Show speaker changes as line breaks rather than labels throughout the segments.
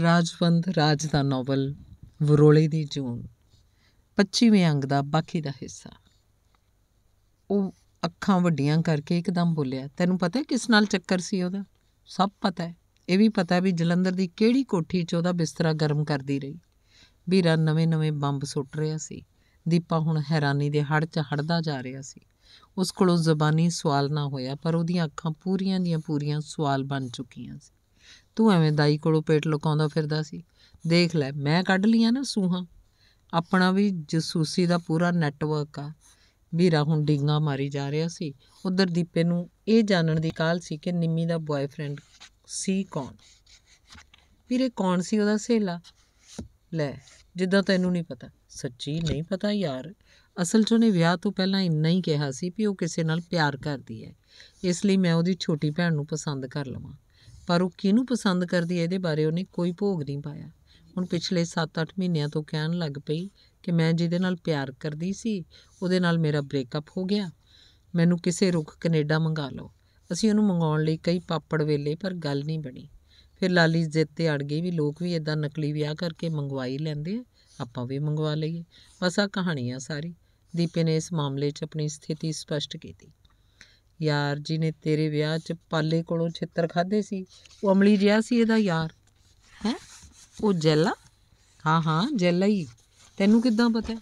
ਰਾਜਵੰਦ ਰਾਜ ਦਾ novel ਵਰੋਲੇ ਦੀ ਜੂਨ 25ਵੇਂ ਅੰਗ ਦਾ ਬਾਕੀ ਦਾ ਹਿੱਸਾ ਉਹ ਅੱਖਾਂ ਵੱਡੀਆਂ ਕਰਕੇ ਇੱਕਦਮ ਬੋਲਿਆ ਤੈਨੂੰ ਪਤਾ ਕਿਸ ਨਾਲ ਚੱਕਰ ਸੀ ਉਹਦਾ ਸਭ ਪਤਾ ਹੈ ਇਹ ਵੀ ਪਤਾ ਹੈ ਵੀ ਜਲੰਧਰ ਦੀ ਕਿਹੜੀ ਕੋਠੀ 'ਚ ਉਹਦਾ ਬਿਸਤਰਾ ਗਰਮ ਕਰਦੀ ਰਹੀ ਵੀਰਾ ਨਵੇਂ-ਨਵੇਂ ਬੰਬ ਸੁੱਟ ਰਿਹਾ ਸੀ ਦੀਪਾ ਹੁਣ ਹੈਰਾਨੀ ਦੇ ਹੜ 'ਚ ਹੜਦਾ ਜਾ ਰਿਹਾ ਸੀ ਉਸ ਕੋਲੋਂ ਜ਼ਬਾਨੀ ਸਵਾਲ ਨਾ ਹੋਇਆ ਪਰ ਉਹਦੀਆਂ ਅੱਖਾਂ ਪੂਰੀਆਂ ਦੀਆਂ ਪੂਰੀਆਂ ਸਵਾਲ ਬਣ ਚੁੱਕੀਆਂ ਸੀ ਤੂੰ ਐਵੇਂ ਦਾਈ ਕੋਲੋਂ ਪੇਟ ਲੁਕਾਉਂਦਾ ਫਿਰਦਾ ਸੀ ਦੇਖ ਲੈ ਮੈਂ ਕੱਢ ਲੀਆਂ ਨਾ ਸੂਹਾਂ ਆਪਣਾ ਵੀ ਜਸੂਸੀ ਦਾ ਪੂਰਾ ਨੈਟਵਰਕ ਆ ਵੀਰਾ ਹੁਣ ਡਿੰਗਾ ਮਾਰੀ ਜਾ ਰਿਹਾ ਸੀ ਉਧਰ ਦੀਪੇ ਨੂੰ ਇਹ ਜਾਣਨ ਦੀ ਕਾਲ ਸੀ ਕਿ ਨਿੰਮੀ ਦਾ ਬॉयਫ੍ਰੈਂਡ ਸੀ ਕੌਣ ਵੀਰੇ ਕੌਣ ਸੀ ਉਹਦਾ ਸਹੇਲਾ ਲੈ ਜਿੱਦਾਂ ਤੈਨੂੰ ਨਹੀਂ ਪਤਾ ਸੱਚੀ ਨਹੀਂ ਪਤਾ ਯਾਰ ਅਸਲ 'ਚ ਉਹਨੇ ਵਿਆਹ ਤੋਂ ਪਹਿਲਾਂ ਇੰਨਾ ਹੀ ਕਿਹਾ ਸੀ ਵੀ ਉਹ ਕਿਸੇ ਨਾਲ ਪਿਆਰ ਕਰਦੀ ਹੈ ਇਸ ਲਈ ਮੈਂ ਉਹਦੀ ਛੋਟੀ ਭੈਣ ਨੂੰ ਪਸੰਦ ਕਰ ਲਵਾਂ ਪਰ ਉਹ ਕਿਹਨੂੰ ਪਸੰਦ ਕਰਦੀ ਹੈ ਇਹਦੇ ਬਾਰੇ ਉਹਨੇ ਕੋਈ ਭੋਗ ਨਹੀਂ ਪਾਇਆ ਹੁਣ ਪਿਛਲੇ 7-8 ਮਹੀਨਿਆਂ ਤੋਂ ਕਹਿਣ ਲੱਗ ਪਈ ਕਿ ਮੈਂ ਜਿਹਦੇ ਨਾਲ ਪਿਆਰ ਕਰਦੀ ਸੀ ਉਹਦੇ ਨਾਲ ਮੇਰਾ ਬ੍ਰੇਕਅਪ ਹੋ ਗਿਆ ਮੈਨੂੰ ਕਿਸੇ ਰੁੱਖ ਕੈਨੇਡਾ ਮੰਗਾ ਲਓ ਅਸੀਂ ਉਹਨੂੰ ਮੰਗਾਉਣ ਲਈ ਕਈ ਪਾਪੜ ਵੇਲੇ ਪਰ ਗੱਲ ਨਹੀਂ ਬਣੀ ਫਿਰ ਲਾਲੀ ਜਿੱਦ ਤੇ ਅੜ ਗਈ ਵੀ ਲੋਕ ਵੀ ਇਦਾਂ ਨਕਲੀ ਵਿਆਹ ਕਰਕੇ ਮੰਗਵਾਈ ਲੈਂਦੇ ਆ ਆਪਾਂ ਵੀ ਮੰਗਵਾ ਲਈਏ ਬਸ ਆ ਕਹਾਣੀ ਆ ਸਾਰੀ ਦੀਪੇ ਨੇ ਇਸ ਮਾਮਲੇ 'ਚ ਆਪਣੀ ਸਥਿਤੀ ਸਪਸ਼ਟ ਕੀਤੀ ਯਾਰ ਜੀ ਨੇ ਤੇਰੇ ਵਿਆਹ 'ਚ ਪਾਲੇ ਕੋਲੋਂ ਛਿੱਤਰ ਖਾਦੇ ਸੀ ਉਹ ਅਮਲੀ ਜਿਆ ਸੀ ਇਹਦਾ ਯਾਰ ਹੈ ਉਹ ਜੈਲਾ ਹਾਂ ਹਾਂ ਜੈਲਾ ਹੀ ਤੈਨੂੰ ਕਿੱਦਾਂ ਪਤਾ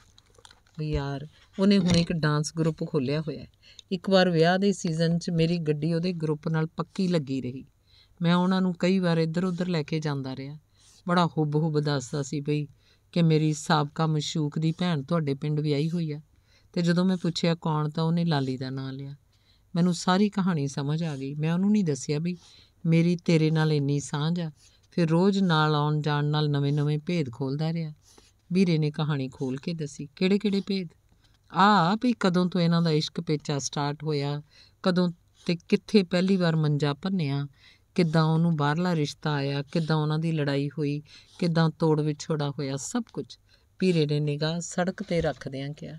ਉਹ ਯਾਰ ਉਹਨੇ ਹੁਣ ਇੱਕ ਡਾਂਸ ਗਰੁੱਪ ਖੋਲਿਆ ਹੋਇਆ ਇੱਕ ਵਾਰ ਵਿਆਹ ਦੇ ਸੀਜ਼ਨ 'ਚ ਮੇਰੀ ਗੱਡੀ ਉਹਦੇ ਗਰੁੱਪ ਨਾਲ ਪੱਕੀ ਲੱਗੀ ਰਹੀ ਮੈਂ ਉਹਨਾਂ ਨੂੰ ਕਈ ਵਾਰ ਇੱਧਰ ਉੱਧਰ ਲੈ ਕੇ ਜਾਂਦਾ ਰਿਹਾ ਬੜਾ ਹੁਬ ਹੁਬ ਦੱਸਦਾ ਸੀ ਬਈ ਕਿ ਮੇਰੀ ਸਾਬਕਾ ਮਸ਼ੂਕ ਦੀ ਭੈਣ ਤੁਹਾਡੇ ਪਿੰਡ ਵਿਆਹੀ ਹੋਈ ਆ ਤੇ ਜਦੋਂ ਮੈਂ ਪੁੱਛਿਆ ਕੌਣ ਤਾਂ ਉਹਨੇ ਲਾਲੀ ਦਾ ਨਾਂ ਲਿਆ ਮੈਨੂੰ ਸਾਰੀ ਕਹਾਣੀ ਸਮਝ ਆ ਗਈ ਮੈਂ ਉਹਨੂੰ ਨਹੀਂ ਦੱਸਿਆ ਵੀ ਮੇਰੀ ਤੇਰੇ ਨਾਲ ਇੰਨੀ ਸਾਂਝ ਆ ਫਿਰ ਰੋਜ਼ ਨਾਲ ਆਉਣ ਜਾਣ ਨਾਲ ਨਵੇਂ-ਨਵੇਂ ਭੇਦ ਖੋਲਦਾ ਰਿਹਾ ਵੀਰੇ ਨੇ ਕਹਾਣੀ ਖੋਲ ਕੇ ਦੱਸੀ ਕਿਹੜੇ-ਕਿਹੜੇ ਭੇਦ ਆ ਵੀ ਕਦੋਂ ਤੋਂ ਇਹਨਾਂ ਦਾ ਇਸ਼ਕ ਪੇਚਾ ਸਟਾਰਟ ਹੋਇਆ ਕਦੋਂ ਤੇ ਕਿੱਥੇ ਪਹਿਲੀ ਵਾਰ ਮੰਜਾ ਭੰਨਿਆ ਕਿੱਦਾਂ ਉਹਨੂੰ ਬਾਹਰਲਾ ਰਿਸ਼ਤਾ ਆਇਆ ਕਿੱਦਾਂ ਉਹਨਾਂ ਦੀ ਲੜਾਈ ਹੋਈ ਕਿੱਦਾਂ ਤੋੜ ਵਿਛੋੜਾ ਹੋਇਆ ਸਭ ਕੁਝ ਵੀਰੇ ਨੇ ਨਿਗਾਹ ਸੜਕ ਤੇ ਰੱਖਦਿਆਂ ਕਿਹਾ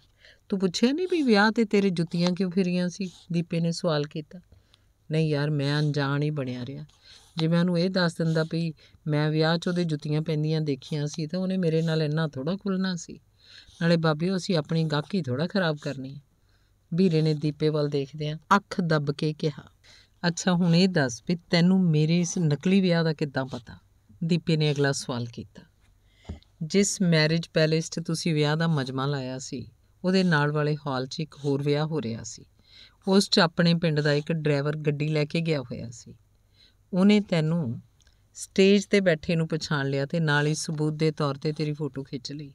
ਤੂੰ ਪੁੱਛਿਆ ਨਹੀਂ ਵੀ ਵਿਆਹ ਤੇ ਤੇਰੇ ਜੁੱਤੀਆਂ ਕਿਉਂ ਫਿਰੀਆਂ ਸੀ ਦੀਪੇ ਨੇ ਸਵਾਲ ਕੀਤਾ ਨਹੀਂ ਯਾਰ ਮੈਂ ਅਣਜਾਣ ਹੀ ਬਣਿਆ ਰਿਹਾ ਜੇ ਮੈਂ ਉਹਨੂੰ ਇਹ ਦੱਸ ਦਿੰਦਾ ਵੀ ਮੈਂ ਵਿਆਹ 'ਚ ਉਹਦੇ ਜੁੱਤੀਆਂ ਪੈਂਦੀਆਂ ਦੇਖੀਆਂ ਸੀ ਤਾਂ ਉਹਨੇ ਮੇਰੇ ਨਾਲ ਇੰਨਾ ਥੋੜਾ ਖੁੱਲਣਾ ਸੀ ਨਾਲੇ ਬਾਬਿਓ ਅਸੀਂ ਆਪਣੀ ਗਾਕੀ ਥੋੜਾ ਖਰਾਬ ਕਰਨੀ ਹੈ ਵੀਰੇ ਨੇ ਦੀਪੇ ਵੱਲ ਦੇਖਦੇ ਆ ਅੱਖ ਦੱਬ ਕੇ ਕਿਹਾ ਅੱਛਾ ਹੁਣ ਇਹ ਦੱਸ ਵੀ ਤੈਨੂੰ ਮੇਰੇ ਇਸ ਨਕਲੀ ਵਿਆਹ ਦਾ ਕਿੱਦਾਂ ਪਤਾ ਦੀਪੇ ਨੇ ਅਗਲਾ ਸਵਾਲ ਕੀਤਾ ਜਿਸ ਮੈਰਿਜ ਪੈਲੇਸ 'ਚ ਤੁਸੀਂ ਵਿਆਹ ਦਾ ਮਜਮਾ ਲਾਇਆ ਸੀ ਉਹਦੇ ਨਾਲ ਵਾਲੇ ਹਾਲ 'ਚ ਇੱਕ ਹੋਰ ਵਿਆਹ ਹੋ ਰਿਹਾ ਸੀ ਉਸ 'ਚ ਆਪਣੇ ਪਿੰਡ ਦਾ ਇੱਕ ਡਰਾਈਵਰ ਗੱਡੀ ਲੈ ਕੇ ਗਿਆ ਹੋਇਆ ਸੀ ਉਹਨੇ ਤੈਨੂੰ ਸਟੇਜ ਤੇ ਬੈਠੇ ਨੂੰ ਪਛਾਣ ਲਿਆ ਤੇ ਨਾਲ ਹੀ ਸਬੂਤ ਦੇ ਤੌਰ ਤੇ ਤੇਰੀ ਫੋਟੋ ਖਿੱਚ ਲਈ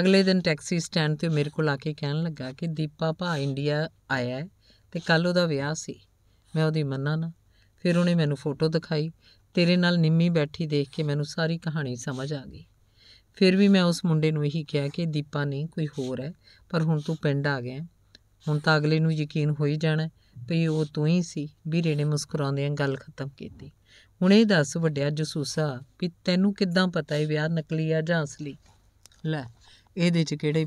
ਅਗਲੇ ਦਿਨ ਟੈਕਸੀ ਸਟੈਂਡ ਤੇ ਮੇਰੇ ਕੋਲ ਆ ਕੇ ਕਹਿਣ ਲੱਗਾ ਕਿ ਦੀਪਾ ਭਾ ਇੰਡੀਆ ਆਇਆ ਹੈ ਤੇ ਕੱਲ ਉਹਦਾ ਵਿਆਹ ਸੀ ਮੈਂ ਉਹਦੀ ਮੰਨਾ ਨਾ ਫਿਰ ਉਹਨੇ ਮੈਨੂੰ ਫੋਟੋ ਦਿਖਾਈ ਤੇਰੇ ਨਾਲ ਨਿੰਮੀ ਬੈਠੀ ਦੇਖ ਕੇ ਮੈਨੂੰ ਸਾਰੀ ਕਹਾਣੀ ਸਮਝ ਆ ਗਈ ਫਿਰ ਵੀ ਮੈਂ ਉਸ ਮੁੰਡੇ ਨੂੰ ਇਹੀ ਕਿਹਾ ਕਿ ਦੀਪਾ ਨਹੀਂ ਕੋਈ ਹੋਰ ਹੈ ਪਰ ਹੁਣ ਤੂੰ ਪਿੰਡ ਆ ਗਿਆ ਹੁਣ ਤਾਂ ਅਗਲੇ ਨੂੰ ਯਕੀਨ ਹੋ ਹੀ ਜਾਣਾ ਭਈ ਉਹ ਤੂੰ ਹੀ ਸੀ ਵੀਰੇ ਨੇ ਮੁਸਕਰਾਉਂਦਿਆਂ ਗੱਲ ਖਤਮ ਕੀਤੀ ਹੁਣ ਇਹ ਦੱਸ ਵੱਡਿਆ ਜਸੂਸਾ ਵੀ ਤੈਨੂੰ ਕਿੱਦਾਂ ਪਤਾ ਇਹ ਵਿਆਹ ਨਕਲੀ ਆ ਜਾਂ ਅਸਲੀ ਲੈ ਇਹਦੇ 'ਚ ਕਿਹੜੇ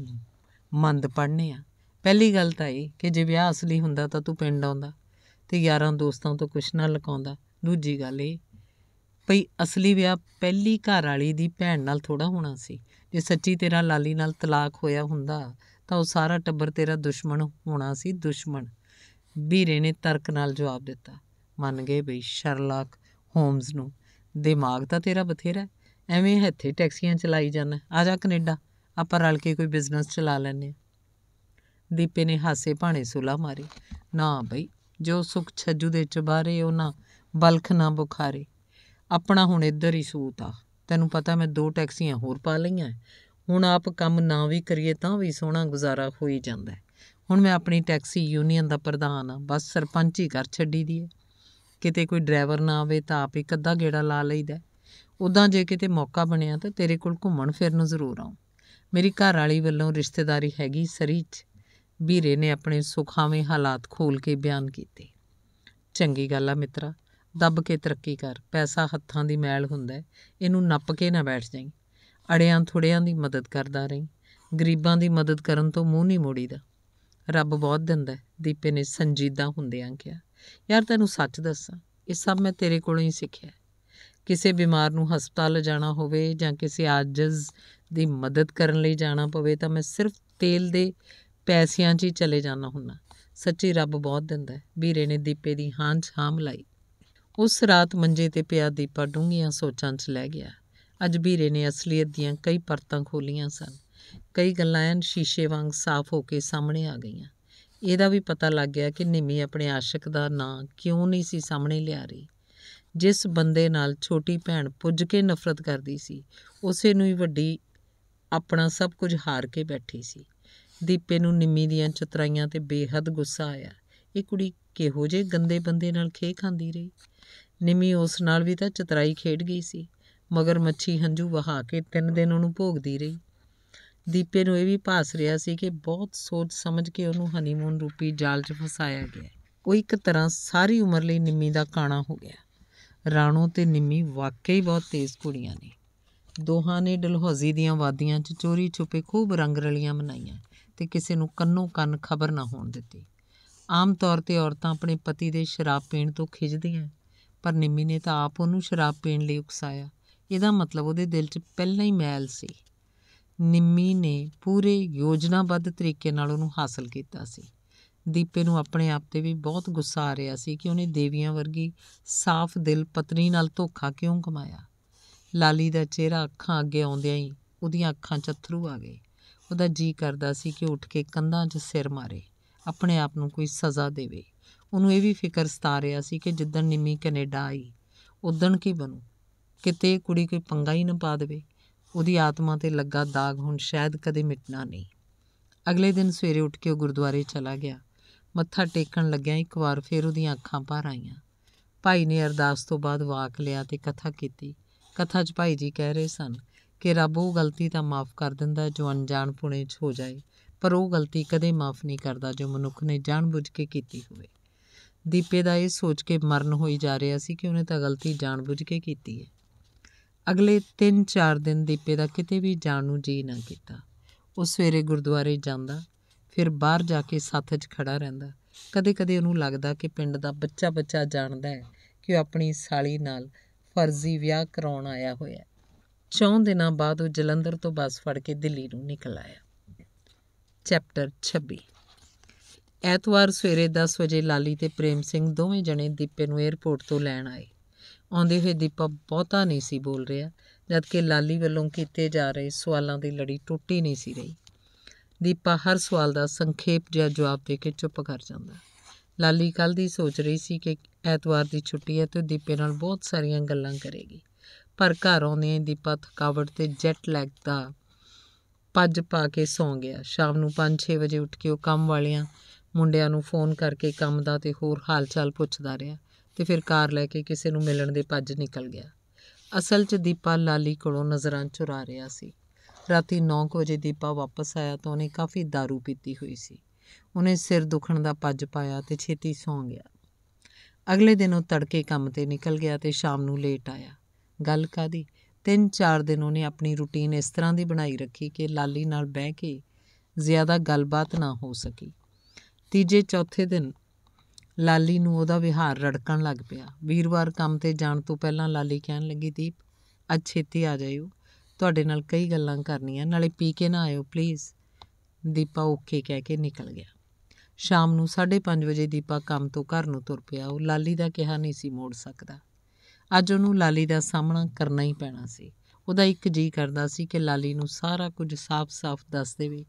ਮੰਦ ਪੜਨੇ ਆ ਪਹਿਲੀ ਗੱਲ ਤਾਂ ਇਹ ਕਿ ਜੇ ਵਿਆਹ ਅਸਲੀ ਹੁੰਦਾ ਤਾਂ ਤੂੰ ਪਿੰਡ ਆਉਂਦਾ ਤੇ ਯਾਰਾਂ ਦੋਸਤਾਂ ਤੋਂ ਕੁਛ ਨਾ ਲਕਾਉਂਦਾ ਦੂਜੀ ਗੱਲ ਇਹ ਭਈ ਅਸਲੀ ਵਿਆਹ ਪਹਿਲੀ ਘਰ ਵਾਲੀ ਦੀ ਭੈਣ ਨਾਲ ਥੋੜਾ ਹੋਣਾ ਸੀ ਜੇ ਸੱਚੀ ਤੇਰਾ ਲਾਲੀ ਨਾਲ ਤਲਾਕ ਹੋਇਆ ਹੁੰਦਾ ਤਾਂ ਉਹ ਸਾਰਾ ਟੱਬਰ ਤੇਰਾ ਦੁਸ਼ਮਣ ਹੋਣਾ ਸੀ ਦੁਸ਼ਮਣ ਵੀਰੇ ਨੇ ਤਰਕ ਨਾਲ ਜਵਾਬ ਦਿੱਤਾ ਮੰਨ ਗਏ ਬਈ ਸ਼ਰਲਾਕ ਹੋਮਸ ਨੂੰ ਦਿਮਾਗ ਤਾਂ ਤੇਰਾ ਬਥੇਰਾ ਐਵੇਂ ਹੱਥੇ ਟੈਕਸੀਆਂ ਚਲਾਈ ਜਾਂਦਾ ਆ ਜਾ ਕੈਨੇਡਾ ਆਪਾਂ ਰਲ ਕੇ ਕੋਈ ਬਿਜ਼ਨਸ ਚਲਾ ਲੈਨੇ ਦੀਪੇ ਨੇ ਹਾਸੇ ਭਾਣੇ ਸੁਲਾ ਮਾਰੀ ਨਾ ਭਈ ਜੋ ਸੁਖ ਛੱਜੂ ਦੇ ਚਬਾਰੇ ਉਹ ਨਾ ਬਲਖ ਨਾ ਬੁਖਾਰੇ ਆਪਣਾ ਹੁਣ ਇੱਧਰ ਹੀ ਸੂਤ ਆ ਤੈਨੂੰ ਪਤਾ ਮੈਂ ਦੋ ਟੈਕਸੀਆਂ ਹੋਰ ਪਾ ਲਈਆਂ ਹੁਣ ਆਪ ਕੰਮ ਨਾ ਵੀ ਕਰੀਏ ਤਾਂ ਵੀ ਸੋਹਣਾ ਗੁਜ਼ਾਰਾ ਹੋਈ ਜਾਂਦਾ ਹੁਣ ਮੈਂ ਆਪਣੀ ਟੈਕਸੀ ਯੂਨੀਅਨ ਦਾ ਪ੍ਰਧਾਨ ਆ ਬਸ ਸਰਪੰਚ ਹੀ ਕਰ ਛੱਡੀ ਦੀ ਹੈ ਕਿਤੇ ਕੋਈ ਡਰਾਈਵਰ ਨਾ ਆਵੇ ਤਾਂ ਆਪ ਇੱਕ ਅੱਧਾ ਗੇੜਾ ਲਾ ਲਈਦਾ ਉਦਾਂ ਜੇ ਕਿਤੇ ਮੌਕਾ ਬਣਿਆ ਤਾਂ ਤੇਰੇ ਕੋਲ ਘੁੰਮਣ ਫਿਰਨ ਜ਼ਰੂਰ ਆਉਂ ਮੇਰੀ ਘਰ ਵਾਲੀ ਵੱਲੋਂ ਰਿਸ਼ਤੇਦਾਰੀ ਹੈਗੀ ਸਰੀ 'ਚ ਵੀਰੇ ਨੇ ਆਪਣੇ ਸੁਖਾਵੇਂ ਹਾਲਾਤ ਖੋਲ ਕੇ ਬਿਆਨ ਕੀਤੇ ਚੰਗੀ ਗੱਲ ਆ ਮਿੱਤਰਾ ਦੱਬ ਕੇ ਤਰੱਕੀ ਕਰ ਪੈਸਾ ਹੱਥਾਂ ਦੀ ਮੈਲ ਹੁੰਦਾ ਇਹਨੂੰ ਨੱਪ ਕੇ ਨਾ ਬੈਠ ਜਾਈਂ ਅੜਿਆਂ ਥੋੜਿਆਂ ਦੀ ਮਦਦ ਕਰਦਾ ਰਹੀਂ ਗਰੀਬਾਂ ਦੀ ਮਦਦ ਕਰਨ ਤੋਂ ਮੂੰਹ ਨਹੀਂ ਮੋੜੀਦਾ ਰੱਬ ਬਹੁਤ ਦਿੰਦਾ ਦੀਪੇ ਨੇ ਸੰਜੀਦਾ ਹੁੰਦਿਆਂ ਕਿਹਾ ਯਾਰ ਤੈਨੂੰ ਸੱਚ ਦੱਸਾਂ ਇਹ ਸਭ ਮੈਂ ਤੇਰੇ ਕੋਲੋਂ ਹੀ ਸਿੱਖਿਆ ਕਿਸੇ ਬਿਮਾਰ ਨੂੰ ਹਸਪਤਾਲ ਲਿਜਾਣਾ ਹੋਵੇ ਜਾਂ ਕਿਸੇ ਆਜਜ਼ ਦੀ ਮਦਦ ਕਰਨ ਲਈ ਜਾਣਾ ਪਵੇ ਤਾਂ ਮੈਂ ਸਿਰਫ ਤੇਲ ਦੇ ਪੈਸਿਆਂ 'ਚ ਹੀ ਚਲੇ ਜਾਣਾ ਹੁੰਦਾ ਸੱਚੀ ਰੱਬ ਬਹੁਤ ਦਿੰਦਾ ਵੀਰੇ ਨੇ ਦੀਪੇ ਦੀ ਹਾਂ ਛਾਂ ਮਲਾਈ ਉਸ ਰਾਤ ਮੰਜੇ ਤੇ ਪਿਆ ਦੀਪਾ ਡੂੰਘੀਆਂ ਸੋਚਾਂ 'ਚ ਲੈ ਗਿਆ ਅੱਜ ਵੀਰੇ ਨੇ ਅਸਲੀਅਤ ਦੀਆਂ ਕਈ ਪਰਤਾਂ ਖੋਲੀਆਂ ਸਨ ਕਈ ਗੱਲਾਂ ਐਨ ਸ਼ੀਸ਼ੇ ਵਾਂਗ ਸਾਫ਼ ਹੋ ਕੇ ਸਾਹਮਣੇ ਆ ਗਈਆਂ ਇਹਦਾ ਵੀ ਪਤਾ ਲੱਗ ਗਿਆ ਕਿ ਨਿਮੀ ਆਪਣੇ ਆਸ਼ਿਕ ਦਾ ਨਾਂ ਕਿਉਂ ਨਹੀਂ ਸੀ ਸਾਹਮਣੇ ਲਿਆ ਰਹੀ ਜਿਸ ਬੰਦੇ ਨਾਲ ਛੋਟੀ ਭੈਣ ਪੁੱਜ ਕੇ ਨਫ਼ਰਤ ਕਰਦੀ ਸੀ ਉਸੇ ਨੂੰ ਹੀ ਵੱਡੀ ਆਪਣਾ ਸਭ ਕੁਝ ਹਾਰ ਕੇ ਬੈਠੀ ਸੀ ਦੀਪੇ ਨੂੰ ਨਿੰਮੀ ਦੀਆਂ ਚਤਰਾਈਆਂ ਤੇ ਬੇਹੱਦ ਗੁੱਸਾ ਆਇਆ ਇਹ ਕੁੜੀ ਕਿਹੋ ਜੇ ਗੰਦੇ ਬੰਦੇ ਨਾਲ ਖੇ ਖਾਂਦੀ ਰਹੀ ਨਿਮੀ ਉਸ ਨਾਲ ਵੀ ਤਾਂ ਚਤਰਾਈ ਖੇਡ ਗਈ ਸੀ ਮਗਰ ਮੱਛੀ ਹੰਝੂ ਵਹਾ ਕੇ ਤਿੰਨ ਦਿਨ ਉਹਨੂੰ ਭੋਗਦੀ ਰਹੀ ਦੀਪੇ ਨੂੰ ਇਹ ਵੀ ਭਾਸ ਰਿਹਾ ਸੀ ਕਿ ਬਹੁਤ ਸੋਚ ਸਮਝ ਕੇ ਉਹਨੂੰ ਹਨੀਮੂਨ ਰੂਪੀ ਜਾਲ 'ਚ ਫਸਾਇਆ ਗਿਆ ਉਹ ਇੱਕ ਤਰ੍ਹਾਂ ਸਾਰੀ ਉਮਰ ਲਈ ਨਿੰਮੀ ਦਾ ਕਾਣਾ ਹੋ ਗਿਆ ਰਾਣੋ ਤੇ ਨਿੰਮੀ ਵਾਕਈ ਬਹੁਤ ਤੇਜ਼ ਕੁੜੀਆਂ ਨੇ ਦੋਹਾਂ ਨੇ ਡਲਹੌਜ਼ੀ ਦੀਆਂ ਵਾਦੀਆਂ 'ਚ ਚੋਰੀ ਛੁਪੇ ਖੂਬ ਰੰਗ ਰਲੀਆਂ ਮਨਾਈਆਂ ਤੇ ਕਿਸੇ ਨੂੰ ਕੰਨੋਂ ਕੰਨ ਖਬਰ ਨਾ ਹੋਣ ਦਿੱਤੀ ਆਮ ਤੌਰ ਤੇ ਔਰਤਾਂ ਆਪਣੇ ਪਤੀ ਦੇ ਸ਼ਰਾਬ ਪੀਣ ਤੋਂ ਖਿਜਦੀਆਂ ਪਰ ਨਿੰਮੀ ਨੇ ਤਾਂ ਆਪ ਉਹਨੂੰ ਸ਼ਰਾਬ ਪੀਣ ਲਈ ਉਕਸਾਇਆ ਇਹਦਾ ਮਤਲਬ ਉਹਦੇ ਦਿਲ 'ਚ ਪਹਿਲਾਂ ਹੀ ਮੈਲ ਸੀ ਨਿੰਮੀ ਨੇ ਪੂਰੇ ਯੋਜਨਾਬੱਧ ਤਰੀਕੇ ਨਾਲ ਉਹਨੂੰ ਹਾਸਲ ਕੀਤਾ ਸੀ ਦੀਪੇ ਨੂੰ ਆਪਣੇ ਆਪ ਤੇ ਵੀ ਬਹੁਤ ਗੁੱਸਾ ਆ ਰਿਹਾ ਸੀ ਕਿ ਉਹਨੇ ਦੇਵੀਆਂ ਵਰਗੀ ਸਾਫ਼ ਦਿਲ ਪਤਨੀ ਨਾਲ ਧੋਖਾ ਕਿਉਂ ਕਮਾਇਆ ਲਾਲੀ ਦਾ ਚਿਹਰਾ ਅੱਖਾਂ ਅੱਗੇ ਆਉਂਦਿਆਂ ਹੀ ਉਹਦੀਆਂ ਅੱਖਾਂ 'ਚ ਅਥਰੂ ਆ ਗਏ ਉਹਦਾ ਜੀ ਕਰਦਾ ਸੀ ਕਿ ਉੱਠ ਕੇ ਕੰਧਾਂ 'ਚ ਸਿਰ ਮਾਰੇ ਆਪਣੇ ਆਪ ਨੂੰ ਕੋਈ ਸਜ਼ਾ ਦੇਵੇ ਉਹਨੂੰ ਇਹ ਵੀ ਫਿਕਰ ਸਤਾ ਰਿਹਾ ਸੀ ਕਿ ਜਿੱਦਣ ਨਿੰਮੀ ਕੈਨੇਡਾ ਆਈ ਉਦਣ ਕੀ ਬਣੂ ਕਿਤੇ ਕੁੜੀ ਕੋਈ ਪੰਗਾ ਹੀ ਨਾ ਪਾ ਦੇਵੇ ਉਹਦੀ ਆਤਮਾ ਤੇ ਲੱਗਾ ਦਾਗ ਹੁਣ ਸ਼ਾਇਦ ਕਦੇ ਮਿਟਣਾ ਨਹੀਂ ਅਗਲੇ ਦਿਨ ਸਵੇਰੇ ਉੱਠ ਕੇ ਉਹ ਗੁਰਦੁਆਰੇ ਚਲਾ ਗਿਆ ਮੱਥਾ ਟੇਕਣ ਲੱਗਿਆ ਇੱਕ ਵਾਰ ਫੇਰ ਉਹਦੀਆਂ ਅੱਖਾਂ ਭਰ ਆਈਆਂ ਭਾਈ ਨੇ ਅਰਦਾਸ ਤੋਂ ਬਾਅਦ ਵਾਕ ਲਿਆ ਤੇ ਕਥਾ ਕੀਤੀ ਕਥਾ 'ਚ ਭਾਈ ਜੀ ਕਹਿ ਰਹੇ ਸਨ ਕਿ ਰੱਬ ਉਹ ਗਲਤੀ ਤਾਂ ਮਾਫ ਕਰ ਦਿੰਦਾ ਜੋ ਅਣਜਾਣ ਪੁਣੇ 'ਚ ਹੋ ਜਾਏ ਪਰ ਉਹ ਗਲਤੀ ਕਦੇ ਮਾਫ ਨਹੀਂ ਕਰਦਾ ਜੋ ਮਨੁੱਖ ਨੇ ਜਾਣਬੁੱਝ ਕੇ ਕੀਤੀ ਹੋਵੇ ਦੀਪੇ ਦਾ ਇਹ ਸੋਚ ਕੇ ਮਰਨ ਹੋਈ ਜਾ ਰਿਹਾ ਸੀ ਕਿ ਉਹਨੇ ਤਾਂ ਗਲਤੀ ਜਾਣਬੁੱਝ ਕੇ ਕੀਤੀ ਹੈ ਅਗਲੇ 3-4 ਦਿਨ ਦੀਪੇ ਦਾ ਕਿਤੇ ਵੀ ਜਾਣ ਨੂੰ ਜੀ ਨਾ ਕੀਤਾ ਉਹ ਸਵੇਰੇ ਗੁਰਦੁਆਰੇ ਜਾਂਦਾ ਫਿਰ ਬਾਹਰ ਜਾ ਕੇ ਸੱਥ 'ਚ ਖੜਾ ਰਹਿੰਦਾ ਕਦੇ-ਕਦੇ ਉਹਨੂੰ ਲੱਗਦਾ ਕਿ ਪਿੰਡ ਦਾ ਬੱਚਾ-ਬੱਚਾ ਜਾਣਦਾ ਹੈ ਕਿ ਉਹ ਆਪਣੀ ਸਾਲੀ ਨਾਲ ਫਰਜ਼ੀ ਵਿਆਹ ਕਰਾਉਣ ਆਇਆ ਹੋਇਆ ਹੈ ਚੌਂ ਦਿਨਾਂ ਬਾਅਦ ਉਹ ਜਲੰਧਰ ਤੋਂ ਬੱਸ ਫੜ ਕੇ ਦਿੱਲੀ ਨੂੰ ਨਿਕਲ ਆਇਆ ਚੈਪਟਰ 26 ਐਤਵਾਰ ਸਵੇਰੇ 10 ਵਜੇ ਲਾਲੀ ਤੇ ਪ੍ਰੇਮ ਸਿੰਘ ਦੋਵੇਂ ਜਣੇ ਦੀਪੇ ਨੂੰ 에ਅਰਪੋਰਟ ਤੋਂ ਲੈਣ ਆਏ ਆਉਂਦੇ ਹੋਏ ਦੀਪਾ ਬਹੁਤਾ ਨਹੀਂ ਸੀ ਬੋਲ ਰਿਹਾ ਜਦ ਕਿ ਲਾਲੀ ਵੱਲੋਂ ਕੀਤੇ ਜਾ ਰਹੇ ਸਵਾਲਾਂ ਦੀ ਲੜੀ ਟੁੱਟੀ ਨਹੀਂ ਸੀ ਰਹੀ ਦੀਪਾ ਹਰ ਸਵਾਲ ਦਾ ਸੰਖੇਪ ਜਿਹਾ ਜਵਾਬ ਦੇ ਕੇ ਚੁੱਪ ਕਰ ਜਾਂਦਾ ਲਾਲੀ ਕੱਲ ਦੀ ਸੋਚ ਰਹੀ ਸੀ ਕਿ ਐਤਵਾਰ ਦੀ ਛੁੱਟੀ ਹੈ ਤੇ ਦੀਪੇ ਨਾਲ ਬਹੁਤ ਸਾਰੀਆਂ ਗੱਲਾਂ ਕਰੇਗੀ ਪਰ ਘਰ ਆਉਂਦੇ ਹੀ ਦੀਪਾ ਥਕਾਵਟ ਤੇ ਜੈਟ ਲੈਗ ਦਾ ਪੱਜ ਪਾ ਕੇ ਸੌਂ ਗਿਆ ਸ਼ਾਮ ਨੂੰ 5-6 ਵਜੇ ਉੱਠ ਕੇ ਉਹ ਕੰਮ ਵਾਲਿਆਂ ਮੁੰਡਿਆਂ ਨੂੰ ਫੋਨ ਕਰਕੇ ਕੰਮ ਦਾ ਤੇ ਹੋਰ ਹਾਲ ਚਾਲ ਪੁੱਛਦਾ ਰਿਹਾ ਤੇ ਫਿਰ ਕਾਰ ਲੈ ਕੇ ਕਿਸੇ ਨੂੰ ਮਿਲਣ ਦੇ ਭੱਜ ਨਿਕਲ ਗਿਆ ਅਸਲ 'ਚ ਦੀਪਾ ਲਾਲੀ ਕੋਲੋਂ ਨਜ਼ਰਾਂ ਚੁਰਾ ਰਿਹਾ ਸੀ ਰਾਤੀ 9 ਵਜੇ ਦੀਪਾ ਵਾਪਸ ਆਇਆ ਤਾਂ ਉਹਨੇ ਕਾਫੀ दारू ਪੀਤੀ ਹੋਈ ਸੀ ਉਹਨੇ ਸਿਰ ਦੁਖਣ ਦਾ ਪੱਜ ਪਾਇਆ ਤੇ ਛੇਤੀ ਸੌਂ ਗਿਆ ਅਗਲੇ ਦਿਨ ਉਹ ਤੜਕੇ ਕੰਮ ਤੇ ਨਿਕਲ ਗਿਆ ਤੇ ਸ਼ਾਮ ਨੂੰ ਲੇਟ ਆਇਆ ਗੱਲ ਕਾਦੀ ਤਿੰਨ ਚਾਰ ਦਿਨ ਉਹਨੇ ਆਪਣੀ ਰੁਟੀਨ ਇਸ ਤਰ੍ਹਾਂ ਦੀ ਬਣਾਈ ਰੱਖੀ ਕਿ ਲਾਲੀ ਨਾਲ ਬਹਿ ਕੇ ਜ਼ਿਆਦਾ ਗੱਲਬਾਤ ਨਾ ਹੋ ਸਕੀ ਤੀਜੇ ਚੌਥੇ ਦਿਨ ਲਾਲੀ ਨੂੰ ਉਹਦਾ ਵਿਹਾਰ ਰੜਕਣ ਲੱਗ ਪਿਆ ਵੀਰਵਾਰ ਕੰਮ ਤੇ ਜਾਣ ਤੋਂ ਪਹਿਲਾਂ ਲਾਲੀ ਕਹਿਣ ਲੱਗੀ ਦੀਪ ਅੱਜ ਛੇਤੀ ਆ ਜਾਇਓ ਤੁਹਾਡੇ ਨਾਲ ਕਈ ਗੱਲਾਂ ਕਰਨੀਆਂ ਨਾਲੇ ਪੀ ਕੇ ਨਾ ਆਇਓ ਪਲੀਜ਼ ਦੀਪਾ ਓਕੇ ਕਹਿ ਕੇ ਨਿਕਲ ਗਿਆ ਸ਼ਾਮ ਨੂੰ 5:30 ਵਜੇ ਦੀਪਾ ਕੰਮ ਤੋਂ ਘਰ ਨੂੰ ਤੁਰ ਪਿਆ ਉਹ ਲਾਲੀ ਦਾ ਕਿਹਾ ਨਹੀਂ ਸੀ ਮੋੜ ਸਕਦਾ ਅੱਜ ਉਹਨੂੰ ਲਾਲੀ ਦਾ ਸਾਹਮਣਾ ਕਰਨਾ ਹੀ ਪੈਣਾ ਸੀ ਉਹਦਾ ਇੱਕ ਜੀ ਕਰਦਾ ਸੀ ਕਿ ਲਾਲੀ ਨੂੰ ਸਾਰਾ ਕੁਝ ਸਾਫ਼-ਸਾਫ਼ ਦੱਸ ਦੇਵੇ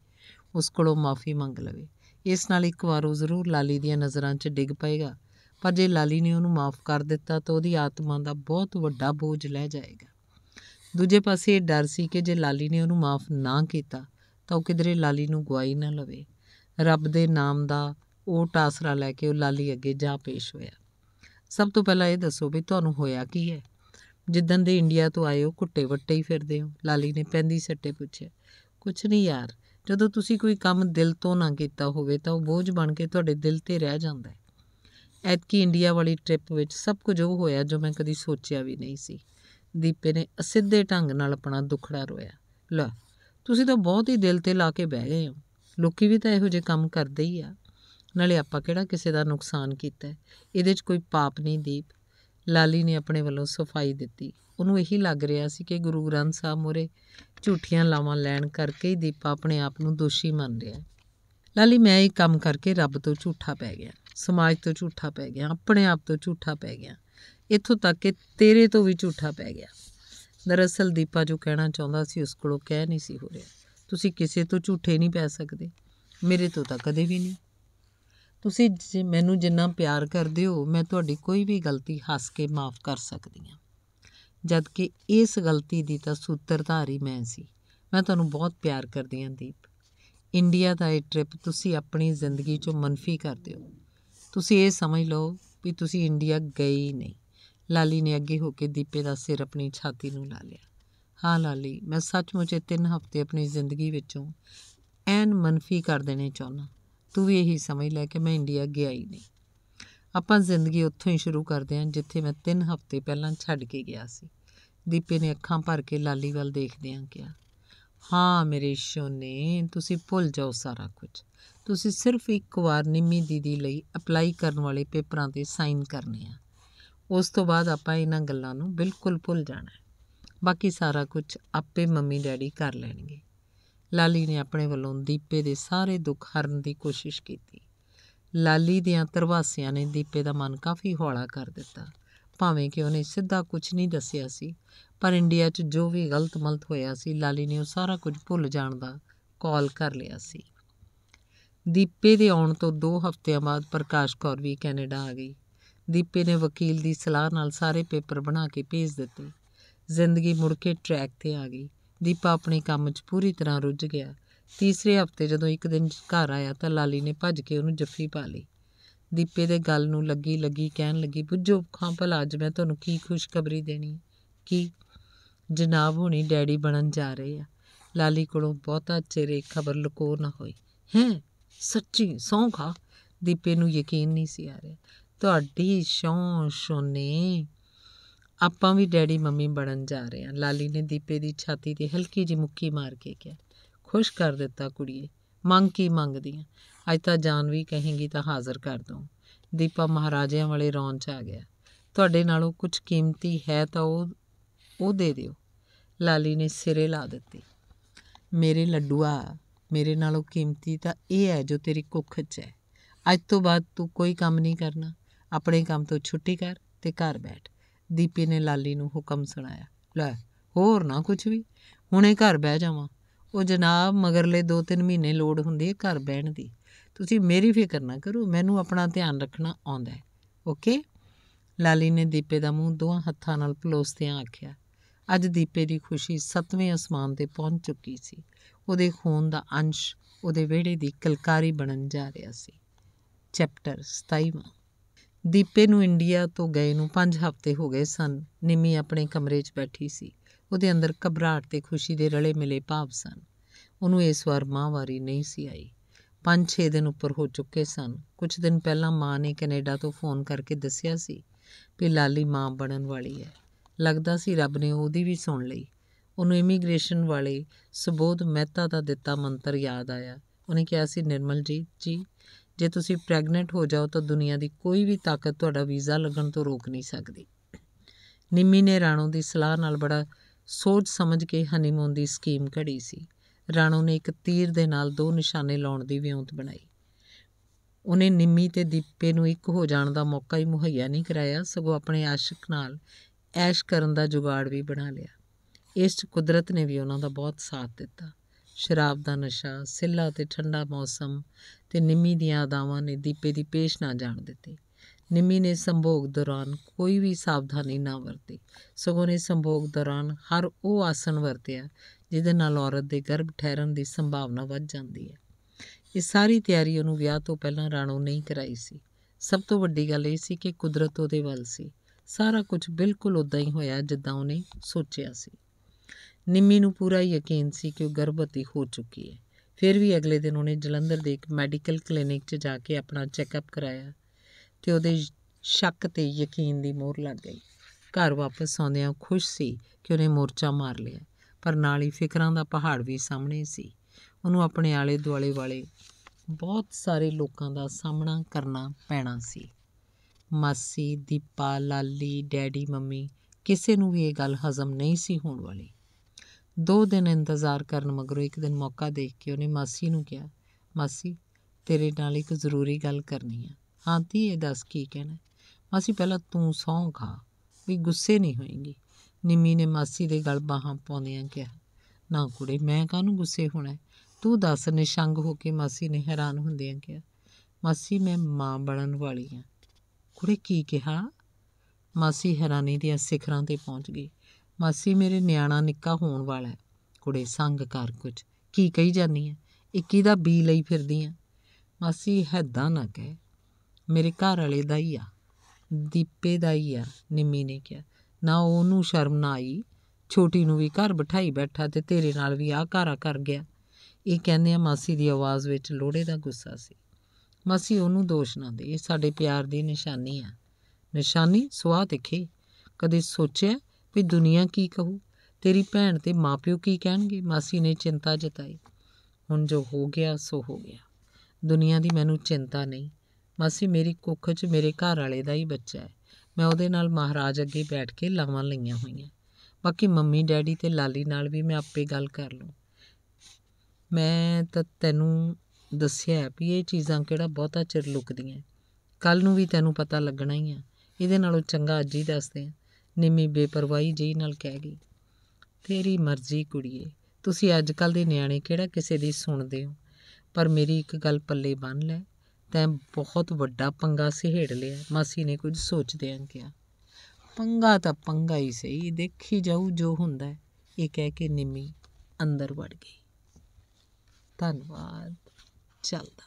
ਉਸ ਕੋਲੋਂ ਮਾਫੀ ਮੰਗ ਲਵੇ ਇਸ ਨਾਲ ਇੱਕ ਵਾਰ ਉਹ ਜ਼ਰੂਰ ਲਾਲੀ ਦੀਆਂ ਨਜ਼ਰਾਂ 'ਚ ਡਿੱਗ ਪਏਗਾ ਪਰ ਜੇ ਲਾਲੀ ਨੇ ਉਹਨੂੰ ਮਾਫ ਕਰ ਦਿੱਤਾ ਤਾਂ ਉਹਦੀ ਆਤਮਾ ਦਾ ਬਹੁਤ ਵੱਡਾ ਬੋਝ ਲੈ ਜਾਏਗਾ ਦੂਜੇ ਪਾਸੇ ਇਹ ਡਰ ਸੀ ਕਿ ਜੇ ਲਾਲੀ ਨੇ ਉਹਨੂੰ ਮਾਫ ਨਾ ਕੀਤਾ ਤਾਂ ਉਹ ਕਿਧਰੇ ਲਾਲੀ ਨੂੰ ਗਵਾਈ ਨਾ ਲਵੇ ਰੱਬ ਦੇ ਨਾਮ ਦਾ ਉਹ ਟਾਸਰਾ ਲੈ ਕੇ ਉਹ ਲਾਲੀ ਅੱਗੇ ਜਾ ਪੇਸ਼ ਹੋਇਆ ਸਭ ਤੋਂ ਪਹਿਲਾਂ ਇਹ ਦੱਸੋ ਵੀ ਤੁਹਾਨੂੰ ਹੋਇਆ ਕੀ ਹੈ ਜਿੱਦਨ ਦੇ ਇੰਡੀਆ ਤੋਂ ਆਏ ਹੋ ਕੁੱਟੇ ਵੱਟੇ ਹੀ ਫਿਰਦੇ ਹੋ ਲਾਲੀ ਨੇ ਪੈਂਦੀ ਸੱਟੇ ਪੁੱਛਿਆ ਕੁਛ ਨਹੀਂ ਯਾਰ ਜਦੋਂ ਤੁਸੀਂ ਕੋਈ ਕੰਮ ਦਿਲ ਤੋਂ ਨਾ ਕੀਤਾ ਹੋਵੇ ਤਾਂ ਉਹ ਬੋਝ ਬਣ ਕੇ ਤੁਹਾਡੇ ਦਿਲ ਤੇ ਰਹਿ ਜਾਂਦਾ ਹੈ ਐਤਕੀ ਇੰਡੀਆ ਵਾਲੀ ਟ੍ਰਿਪ ਵਿੱਚ ਸਭ ਕੁਝ ਉਹ ਹੋਇਆ ਜੋ ਮੈਂ ਕਦੀ ਸੋਚਿਆ ਵੀ ਨਹੀਂ ਸੀ ਦੀਪੇ ਨੇ ਅਸਿੱਧੇ ਢੰਗ ਨਾਲ ਆਪਣਾ ਦੁੱਖੜਾ ਰੋਇਆ ਲਓ ਤੁਸੀਂ ਤਾਂ ਬਹੁਤ ਹੀ ਦਿਲ ਤੇ ਲਾ ਕੇ ਬਹਿ ਗਏ ਹੋ ਲੋਕੀ ਵੀ ਤਾਂ ਇਹੋ ਜਿਹੇ ਕੰਮ ਕਰਦੇ ਹੀ ਆ ਨਾਲੇ ਆਪਾਂ ਕਿਹੜਾ ਕਿਸੇ ਦਾ ਨੁਕਸਾਨ ਕੀਤਾ ਇਹਦੇ 'ਚ ਕੋਈ ਪਾਪ ਨਹੀਂ ਦੀਪ ਲਾਲੀ ਨੇ ਆਪਣੇ ਵੱਲੋਂ ਸਫਾਈ ਦਿੱਤੀ ਉਹਨੂੰ ਇਹੀ ਲੱਗ ਰਿਹਾ ਸੀ ਕਿ ਗੁਰੂ ਗ੍ਰੰਥ ਸਾਹਿਬ ਮੋਰੇ ਝੂਠੀਆਂ ਲਾਵਾਂ ਲੈਣ ਕਰਕੇ ਹੀ ਦੀਪਾ ਆਪਣੇ ਆਪ ਨੂੰ ਦੋਸ਼ੀ ਮੰਨ ਰਿਹਾ ਲਾਲੀ ਮੈਂ ਇਹ ਕੰਮ ਕਰਕੇ ਰੱਬ ਤੋਂ ਝੂਠਾ ਪੈ ਗਿਆ ਸਮਾਜ ਤੋਂ ਝੂਠਾ ਪੈ ਗਿਆ ਆਪਣੇ ਆਪ ਤੋਂ ਝੂਠਾ ਪੈ ਗਿਆ ਇੱਥੋਂ ਤੱਕ ਕਿ ਤੇਰੇ ਤੋਂ ਵੀ ਝੂਠਾ ਪੈ ਗਿਆ ਦਰਅਸਲ ਦੀਪਾ ਜੋ ਕਹਿਣਾ ਚਾਹੁੰਦਾ ਸੀ ਉਸ ਕੋਲੋਂ ਕਹਿ ਨਹੀਂ ਸੀ ਹੋ ਰਿਹਾ ਤੁਸੀਂ ਕਿਸੇ ਤੋਂ ਝੂਠੇ ਨਹੀਂ ਪੈ ਸਕਦੇ ਮੇਰੇ ਤੋਂ ਤਾਂ ਕਦੇ ਵੀ ਨਹੀਂ ਤੁਸੀਂ ਮੈਨੂੰ ਜਿੰਨਾ ਪਿਆਰ ਕਰਦੇ ਹੋ ਮੈਂ ਤੁਹਾਡੀ ਕੋਈ ਵੀ ਗਲਤੀ ਹੱਸ ਕੇ ਮਾਫ ਕਰ ਸਕਦੀ ਹਾਂ ਜਦ ਕਿ ਇਸ ਗਲਤੀ ਦੀ ਤਾਂ ਸੂਤਰਧਾਰੀ ਮੈਂ ਸੀ ਮੈਂ ਤੁਹਾਨੂੰ ਬਹੁਤ ਪਿਆਰ ਕਰਦੀ ਹਾਂ ਦੀਪ ਇੰਡੀਆ ਦਾ ਇਹ ਟ੍ਰਿਪ ਤੁਸੀਂ ਆਪਣੀ ਜ਼ਿੰਦਗੀ 'ਚੋਂ ਮੰਨਫੀ ਕਰ ਦਿਓ ਤੁਸੀਂ ਇਹ ਸਮਝ ਲਓ ਵੀ ਤੁਸੀਂ ਇੰਡੀਆ ਗਏ ਹੀ ਨਹੀਂ ਲਾਲੀ ਨੇ ਅੱਗੇ ਹੋ ਕੇ ਦੀਪੇ ਦਾ ਸਿਰ ਆਪਣੀ ਛਾਤੀ ਨੂੰ ਲਾ ਲਿਆ ਹਾਂ ਲਾਲੀ ਮੈਂ ਸੱਚਮੁੱਚ ਇਹ 3 ਹਫ਼ਤੇ ਆਪਣੀ ਜ਼ਿੰਦਗੀ ਵਿੱਚੋਂ ਐਨ ਮੰਨਫੀ ਕਰ ਦੇਣੇ ਚਾਹੁੰਦਾ ਤੂੰ ਵੀ ਇਹੀ ਸਮਝ ਲੈ ਕਿ ਮੈਂ ਇੰਡੀਆ ਗਿਆ ਹੀ ਨਹੀਂ ਆਪਾਂ ਜ਼ਿੰਦਗੀ ਉੱਥੋਂ ਹੀ ਸ਼ੁਰੂ ਕਰਦੇ ਹਾਂ ਜਿੱਥੇ ਮੈਂ 3 ਹਫ਼ਤੇ ਪਹਿਲਾਂ ਛੱਡ ਕੇ ਗਿਆ ਸੀ ਦੀਪੇ ਨੇ ਅੱਖਾਂ ਭਰ ਕੇ ਲਾਲੀ ਵੱਲ ਦੇਖਦਿਆਂ ਕਿਹਾ ਹਾਂ ਮੇਰੇ ਸ਼ੋਨੇ ਤੁਸੀਂ ਭੁੱਲ ਜਾਓ ਸਾਰਾ ਕੁਝ ਤੁਸੀਂ ਸਿਰਫ ਇੱਕ ਵਾਰ ਨਿੰਮੀ ਦੀਦੀ ਲਈ ਅਪਲਾਈ ਕਰਨ ਵਾਲੇ ਪੇਪਰਾਂ ਤੇ ਸਾਈਨ ਕਰਨੇ ਆ ਉਸ ਤੋਂ ਬਾਅਦ ਆਪਾਂ ਇਹਨਾਂ ਗੱਲਾਂ ਨੂੰ ਬਿਲਕੁਲ ਭੁੱਲ ਜਾਣਾ ਹੈ ਬਾਕੀ ਸਾਰਾ ਕੁਝ ਆਪੇ ਮੰਮੀ ਡੈਡੀ ਕਰ ਲੈਣਗੇ ਲਾਲੀ ਨੇ ਆਪਣੇ ਵੱਲੋਂ ਦੀਪੇ ਦੇ ਸਾਰੇ ਦੁੱਖ ਹਰਨ ਦੀ ਕੋਸ਼ਿਸ਼ ਕੀਤੀ ਲਾਲੀ ਦੀਆਂ ਤਰਵਾਸੀਆਂ ਨੇ ਦੀਪੇ ਦਾ ਮਨ ਕਾਫੀ ਹੌਲਾ ਕਰ ਦਿੱਤਾ ਭਾਵੇਂ ਕਿ ਉਹਨੇ ਸਿੱਧਾ ਕੁਝ ਨਹੀਂ ਦੱਸਿਆ ਸੀ ਪਰ ਇੰਡੀਆ 'ਚ ਜੋ ਵੀ ਗਲਤ ਮਲਤ ਹੋਇਆ ਸੀ ਲਾਲੀ ਨੇ ਉਹ ਸਾਰਾ ਕੁਝ ਭੁੱਲ ਜਾਣ ਦਾ ਕਾਲ ਕਰ ਲਿਆ ਸੀ ਦੀਪੇ ਦੇ ਆਉਣ ਤੋਂ 2 ਹਫ਼ਤਿਆਂ ਬਾਅਦ ਪ੍ਰਕਾਸ਼ ਕੌਰ ਵੀ ਕੈਨੇਡਾ ਆ ਗਈ ਦੀਪੇ ਨੇ ਵਕੀਲ ਦੀ ਸਲਾਹ ਨਾਲ ਸਾਰੇ ਪੇਪਰ ਬਣਾ ਕੇ ਭੇਜ ਦਿੱਤੇ ਜ਼ਿੰਦਗੀ ਮੁੜ ਕੇ ਟਰੈਕ ਤੇ ਆ ਗਈ ਦੀਪਾ ਆਪਣੇ ਕੰਮ 'ਚ ਪੂਰੀ ਤਰ੍ਹਾਂ ਰੁੱਝ ਗਿਆ ਤੀਸਰੇ ਹਫ਼ਤੇ ਜਦੋਂ ਇੱਕ ਦਿਨ ਘਰ ਆਇਆ ਤਾਂ ਲਾਲੀ ਨੇ ਭੱਜ ਕੇ ਉਹਨੂੰ ਜੱਫੀ ਪਾ ਲਈ ਦੀਪੇ ਦੇ ਗੱਲ ਨੂੰ ਲੱਗੀ ਲੱਗੀ ਕਹਿਣ ਲੱਗੀ ਬੁੱਝੋ ਖਾਂ ਭਲਾ ਅੱਜ ਮੈਂ ਤੁਹਾਨੂੰ ਕੀ ਖੁਸ਼ਖਬਰੀ ਦੇਣੀ ਕੀ ਜਨਾਬ ਹੁਣੀ ਡੈਡੀ ਬਣਨ ਜਾ ਰਹੇ ਆ ਲਾਲੀ ਕੋਲੋਂ ਬਹੁਤਾ ਚਿਹਰੇ ਖਬਰ ਲੁਕੋ ਨਾ ਹੋਈ ਹੈ ਸੱਚੀ ਸੌਂਖਾ ਦੀਪੇ ਨੂੰ ਯਕੀਨ ਨਹੀਂ ਸੀ ਆ ਰਿਹਾ ਤੁਹਾਡੀ ਸ਼ੌਂ ਸ਼ੋਨੇ ਆਪਾਂ ਵੀ ਡੈਡੀ ਮੰਮੀ ਬਣਨ ਜਾ ਰਹੇ ਆ ਲਾਲੀ ਨੇ ਦੀਪੇ ਦੀ ਛਾਤੀ ਤੇ ਹਲਕੀ ਜਿਹੀ ਮੁੱਕੀ ਮਾਰ ਕੇ ਕਿਹਾ ਖੁਸ਼ ਕਰ ਦਿੱਤਾ ਕੁੜੀਏ ਮੰਗ ਕੀ ਮੰਗਦੀ ਆ ਅੱਜ ਤਾਂ ਜਾਨ ਵੀ ਕਹੇਗੀ ਤਾਂ ਹਾਜ਼ਰ ਕਰ ਦੂੰ ਦੀਪਾ ਮਹਾਰਾਜਿਆਂ ਵਾਲੇ ਰੌਣ ਚ ਆ ਗਿਆ ਤੁਹਾਡੇ ਨਾਲੋਂ ਕੁਝ ਕੀਮਤੀ ਹੈ ਤਾਂ ਉਹ ਉਹ ਦੇ ਦਿਓ ਲਾਲੀ ਨੇ ਸਿਰੇ ਲਾ ਦਿੱਤੀ ਮੇਰੇ ਲੱਡੂਆ ਮੇਰੇ ਨਾਲੋਂ ਕੀਮਤੀ ਤਾਂ ਇਹ ਹੈ ਜੋ ਤੇਰੀ ਕੁੱਖ 'ਚ ਹੈ ਅੱਜ ਤੋਂ ਬਾਅਦ ਤੂੰ ਕੋਈ ਕੰਮ ਨਹੀਂ ਕਰਨਾ ਆਪਣੇ ਕੰਮ ਤੋਂ ਛੁੱਟੀ ਕਰ ਤੇ ਘਰ ਬੈਠ ਦੀਪੀ ਨੇ ਲਾਲੀ ਨੂੰ ਹੁਕਮ ਸੁਣਾਇਆ ਲੈ ਹੋਰ ਨਾ ਕੁਝ ਵੀ ਹੁਣੇ ਘਰ ਬਹਿ ਜਾਵਾਂ ਉਹ ਜਨਾਬ ਮਗਰਲੇ 2-3 ਮਹੀਨੇ ਲੋੜ ਹੁੰਦੀ ਹੈ ਘਰ ਬਹਿਣ ਦੀ ਤੁਸੀਂ ਮੇਰੀ ਫਿਕਰ ਨਾ ਕਰੋ ਮੈਨੂੰ ਆਪਣਾ ਧਿਆਨ ਰੱਖਣਾ ਆਉਂਦਾ ਹੈ ਓਕੇ ਲਾਲੀ ਨੇ ਦੀਪੇ ਦਾ ਮੂੰਹ ਦੋਹਾਂ ਹੱਥਾਂ ਨਾਲ ਪਲੋਸਦਿਆਂ ਆਖਿਆ ਅੱਜ ਦੀਪੇ ਦੀ ਖੁਸ਼ੀ ਸਤਵੇਂ ਅਸਮਾਨ ਤੇ ਪਹੁੰਚ ਚੁੱਕੀ ਸੀ ਉਹਦੇ ਖੂਨ ਦਾ ਅੰਸ਼ ਉਹਦੇ ਵਿਹੜੇ ਦੀ ਕਲਕਾਰੀ ਬਣਨ ਜਾ ਰਿਹਾ ਸੀ ਚੈਪਟਰ 27 ਦੀਪੇ ਨੂੰ ਇੰਡੀਆ ਤੋਂ ਗਏ ਨੂੰ 5 ਹਫ਼ਤੇ ਹੋ ਗਏ ਸਨ ਨਿਮੀ ਆਪਣੇ ਕਮਰੇ 'ਚ ਬੈਠੀ ਸੀ ਉਹਦੇ ਅੰਦਰ ਘਬਰਾਹਟ ਤੇ ਖੁਸ਼ੀ ਦੇ ਰਲੇ ਮਿਲੇ ਭਾਵ ਸਨ ਉਹਨੂੰ ਇਸ ਵਾਰ ਮਾਹਵਾਰੀ ਨਹੀਂ ਸੀ ਆਈ 5-6 ਦਿਨ ਉੱਪਰ ਹੋ ਚੁੱਕੇ ਸਨ ਕੁਝ ਦਿਨ ਪਹਿਲਾਂ ਮਾਂ ਨੇ ਕੈਨੇਡਾ ਤੋਂ ਫੋਨ ਕਰਕੇ ਦੱਸਿਆ ਸੀ ਕਿ ਲਾਲੀ ਮਾਂ ਬਣਨ ਵਾਲੀ ਹੈ ਲੱਗਦਾ ਸੀ ਰੱਬ ਨੇ ਉਹਦੀ ਵੀ ਸੁਣ ਲਈ ਉਹਨੂੰ ਇਮੀਗ੍ਰੇਸ਼ਨ ਵਾਲੇ ਸੁਬੋਧ ਮਹਿਤਾ ਦਾ ਦਿੱਤਾ ਮੰਤਰ ਯਾਦ ਆਇਆ ਉਹਨੇ ਕਿਹਾ ਸੀ ਨਿਰਮਲ ਜੀ ਜੀ ਜੇ ਤੁਸੀਂ ਪ੍ਰੈਗਨੈਂਟ ਹੋ ਜਾਓ ਤਾਂ ਦੁਨੀਆ ਦੀ ਕੋਈ ਵੀ ਤਾਕਤ ਤੁਹਾਡਾ ਵੀਜ਼ਾ ਲੱਗਣ ਤੋਂ ਰੋਕ ਨਹੀਂ ਸਕਦੀ ਨਿੰਮੀ ਨੇ ਰਾਣੋ ਦੀ ਸਲਾਹ ਨਾਲ ਬੜਾ ਸੋਚ ਸਮਝ ਕੇ ਹਨੀਮੂਨ ਦੀ ਸਕੀਮ ਘੜੀ ਸੀ ਰਾਣੋ ਨੇ ਇੱਕ ਤੀਰ ਦੇ ਨਾਲ ਦੋ ਨਿਸ਼ਾਨੇ ਲਾਉਣ ਦੀ ਵਿਉਂਤ ਬਣਾਈ ਉਹਨੇ ਨਿੰਮੀ ਤੇ ਦੀਪੇ ਨੂੰ ਇੱਕ ਹੋ ਜਾਣ ਦਾ ਮੌਕਾ ਹੀ ਮੁਹੱਈਆ ਨਹੀਂ ਕਰਾਇਆ ਸਗੋਂ ਆਪਣੇ ਆਸ਼ਿਕ ਨਾਲ ਐਸ਼ ਕਰਨ ਦਾ ਜੁਗਾੜ ਵੀ ਬਣਾ ਲਿਆ ਇਸ 'ਚ ਕੁਦਰਤ ਨੇ ਵੀ ਉਹਨਾਂ ਦਾ ਬਹੁਤ ਸਾਥ ਦਿੱਤਾ ਸ਼ਰਾਬ ਦਾ ਨਸ਼ਾ ਸਿੱਲਾ ਤੇ ਠੰਡਾ ਮੌਸਮ ਤੇ ਨਿੰਮੀ ਦੀਆਂ ਆਦਾਵਾਂ ਨੇ ਦੀਪੇ ਦੀ ਪੇਸ਼ ਨਾ ਜਾਣ ਦਿੱਤੀ ਨਿੰਮੀ ਨੇ ਸੰਭੋਗ ਦੌਰਾਨ ਕੋਈ ਵੀ ਸਾਵਧਾਨੀ ਨਾ ਵਰਤੀ ਸਗੋਂ ਨੇ ਸੰਭੋਗ ਦੌਰਾਨ ਹਰ ਉਹ ਆਸਣ ਵਰਤਿਆ ਜਿਹਦੇ ਨਾਲ ਔਰਤ ਦੇ ਗਰਭ ਠਹਿਰਨ ਦੀ ਸੰਭਾਵਨਾ ਵੱਧ ਜਾਂਦੀ ਹੈ ਇਹ ਸਾਰੀ ਤਿਆਰੀ ਉਹਨੂੰ ਵਿਆਹ ਤੋਂ ਪਹਿਲਾਂ ਰਾਣੋ ਨਹੀਂ ਕਰਾਈ ਸੀ ਸਭ ਤੋਂ ਵੱਡੀ ਗੱਲ ਇਹ ਸੀ ਕਿ ਕੁਦਰਤ ਉਹਦੇ ਵੱਲ ਸੀ ਸਾਰਾ ਕੁਝ ਬਿਲਕੁਲ ਉਦਾਂ ਹੀ ਹੋਇਆ ਜਿੱਦਾਂ ਉਹਨੇ ਸੋਚਿਆ ਸੀ ਨਿੰਮੀ ਨੂੰ ਪੂਰਾ ਯਕੀਨ ਸੀ ਕਿ ਉਹ ਗਰਭਵਤੀ ਹੋ ਚੁੱਕੀ ਹੈ ਫਿਰ ਵੀ ਅਗਲੇ ਦਿਨ ਉਹਨੇ ਜਲੰਧਰ ਦੇ ਇੱਕ ਮੈਡੀਕਲ ਕਲੀਨਿਕ 'ਚ ਜਾ ਕੇ ਆਪਣਾ ਚੈੱਕਅਪ ਕਰਾਇਆ ਤੇ ਉਹਦੇ ਸ਼ੱਕ ਤੇ ਯਕੀਨ ਦੀ ਮੋਹਰ ਲੱਗ ਗਈ ਘਰ ਵਾਪਸ ਆਉਂਦਿਆਂ ਖੁਸ਼ ਸੀ ਕਿ ਉਹਨੇ ਮੋਰਚਾ ਮਾਰ ਲਿਆ ਪਰ ਨਾਲ ਹੀ ਫਿਕਰਾਂ ਦਾ ਪਹਾੜ ਵੀ ਸਾਹਮਣੇ ਸੀ ਉਹਨੂੰ ਆਪਣੇ ਆਲੇ ਦੁਆਲੇ ਵਾਲੇ ਬਹੁਤ ਸਾਰੇ ਲੋਕਾਂ ਦਾ ਸਾਹਮਣਾ ਕਰਨਾ ਪੈਣਾ ਸੀ ਮਾਸੀ ਦੀਪਾ ਲਾਲੀ ਡੈਡੀ ਮੰਮੀ ਕਿਸੇ ਨੂੰ ਵੀ ਇਹ ਗੱਲ ਹਜ਼ਮ ਨਹੀਂ ਸੀ ਹੋਣ ਵਾਲੀ ਦੋ ਦਿਨ ਇੰਤਜ਼ਾਰ ਕਰਨ ਮਗਰੋਂ ਇੱਕ ਦਿਨ ਮੌਕਾ ਦੇਖ ਕੇ ਉਹਨੇ ਮਾਸੀ ਨੂੰ ਕਿਹਾ ਮਾਸੀ ਤੇਰੇ ਨਾਲ ਇੱਕ ਜ਼ਰੂਰੀ ਗੱਲ ਕਰਨੀ ਆ ਹਾਂ ਤੀ ਇਹ ਦੱਸ ਕੀ ਕਹਿਣਾ ਮਾਸੀ ਪਹਿਲਾਂ ਤੂੰ ਸੌਂ ਖਾ ਵੀ ਗੁੱਸੇ ਨਹੀਂ ਹੋਏਗੀ ਨਿੰਮੀ ਨੇ ਮਾਸੀ ਦੇ ਗਲ ਬਾਹਾਂ ਪਾਉਂਦਿਆਂ ਕਿਹਾ ਨਾ ਕੁੜੇ ਮੈਂ ਕਾਹਨੂੰ ਗੁੱਸੇ ਹੋਣਾ ਤੂੰ ਦੱਸ ਨਿਸ਼ੰਗ ਹੋ ਕੇ ਮਾਸੀ ਨੇ ਹੈਰਾਨ ਹੁੰਦਿਆਂ ਕਿਹਾ ਮਾਸੀ ਮੈਂ ਮਾਂ ਬਣਨ ਵਾਲੀ ਆ ਕੁੜੇ ਕੀ ਕਿਹਾ ਮਾਸੀ ਹੈਰਾਨੀ ਦੀਆਂ ਸਿਖਰਾਂ ਤੇ ਪਹੁੰਚ ਗਈ ਮਾਸੀ ਮੇਰੇ ਨਿਆਣਾ ਨਿੱਕਾ ਹੋਣ ਵਾਲਾ ਹੈ ਕੁੜੇ ਸੰਗ ਕਰ ਕੁਝ ਕੀ ਕਹੀ ਜਾਨੀ ਹੈ ਇੱਕੀ ਦਾ ਬੀ ਲਈ ਫਿਰਦੀ ਆ ਮਾਸੀ ਹੈਦਾਂ ਨਾ ਕਹੇ ਮੇਰੇ ਘਰ ਵਾਲੇ ਦਾ ਹੀ ਆ ਦੀਪੇ ਦਾ ਹੀ ਆ ਨਿੰਮੀ ਨੇ ਕਿਹਾ ਨਾ ਉਹਨੂੰ ਸ਼ਰਮ ਨਾ ਆਈ ਛੋਟੀ ਨੂੰ ਵੀ ਘਰ ਬਿਠਾਈ ਬੈਠਾ ਤੇ ਤੇਰੇ ਨਾਲ ਵੀ ਆ ਘਾਰਾ ਕਰ ਗਿਆ ਇਹ ਕਹਿੰਦੇ ਆ ਮਾਸੀ ਦੀ ਆਵਾਜ਼ ਵਿੱਚ ਲੋੜੇ ਦਾ ਗੁੱਸਾ ਸੀ ਮਾਸੀ ਉਹਨੂੰ ਦੋਸ਼ ਨਾ ਦੇ ਇਹ ਸਾਡੇ ਪਿਆਰ ਦੀ ਨਿਸ਼ਾਨੀ ਆ ਨਿਸ਼ਾਨੀ ਸੁਆਹ ਦੇਖੇ ਕਦੇ ਸੋਚਿਆ ਵੀ ਦੁਨੀਆ ਕੀ ਕਹੂ ਤੇਰੀ ਭੈਣ ਤੇ ਮਾਪਿਓ ਕੀ ਕਹਿਣਗੇ ਮਾਸੀ ਨੇ ਚਿੰਤਾ ਜਤਾਈ ਹੁਣ ਜੋ ਹੋ ਗਿਆ ਸੋ ਹੋ ਗਿਆ ਦੁਨੀਆ ਦੀ ਮੈਨੂੰ ਚਿੰਤਾ ਨਹੀਂ ਮਾਸੀ ਮੇਰੀ ਕੁੱਖ 'ਚ ਮੇਰੇ ਘਰ ਵਾਲੇ ਦਾ ਹੀ ਬੱਚਾ ਹੈ ਮੈਂ ਉਹਦੇ ਨਾਲ ਮਹਾਰਾਜ ਅੱਗੇ ਬੈਠ ਕੇ ਲਾਵਾਂ ਲਈਆਂ ਹੋਈਆਂ ਬਾਕੀ ਮੰਮੀ ਡੈਡੀ ਤੇ ਲਾਲੀ ਨਾਲ ਵੀ ਮੈਂ ਆਪੇ ਗੱਲ ਕਰ ਲੂੰ ਮੈਂ ਤਾਂ ਤੈਨੂੰ ਦੱਸਿਆ ਵੀ ਇਹ ਚੀਜ਼ਾਂ ਕਿਹੜਾ ਬਹੁਤਾ ਚਿਰ ਲੁਕਦੀਆਂ ਕੱਲ ਨੂੰ ਵੀ ਤੈਨੂੰ ਪਤਾ ਲੱਗਣਾ ਹੀ ਆ ਇਹਦੇ ਨਾਲੋਂ ਚੰਗਾ ਅੱਜ ਹੀ ਦੱਸਦੇ ਆ ਨਿੰਮੀ ਬੇਪਰਵਾਹੀ ਜਿਹੀ ਨਾਲ ਕਹਿ ਗਈ ਤੇਰੀ ਮਰਜ਼ੀ ਕੁੜੀਏ ਤੁਸੀਂ ਅੱਜ ਕੱਲ ਦੇ ਨਿਆਣੇ ਕਿਹੜਾ ਕਿਸੇ ਦੀ ਸੁਣਦੇ ਹੋ ਪਰ ਮੇਰੀ ਇੱਕ ਗੱਲ ਪੱਲੇ ਬੰਨ ਲੈ ਤੈਂ ਬਹੁਤ ਵੱਡਾ ਪੰਗਾ ਸਿਹੜ ਲਿਆ ਮਾਸੀ ਨੇ ਕੁਝ ਸੋਚਦਿਆਂ ਕਿਹਾ ਪੰਗਾ ਤਾਂ ਪੰਗਾ ਹੀ ਸਹੀ ਦੇਖੀ ਜਾਊ ਜੋ ਹੁੰਦਾ ਇਹ ਕਹਿ ਕੇ ਨਿੰਮੀ ਅੰਦਰ ਵੜ ਗਈ ਧੰਨਵਾਦ ਚੱਲਦਾ